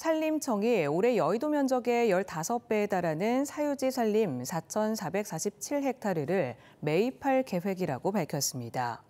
산림청이 올해 여의도 면적의 15배에 달하는 사유지 산림 4,447헥타르를 매입할 계획이라고 밝혔습니다.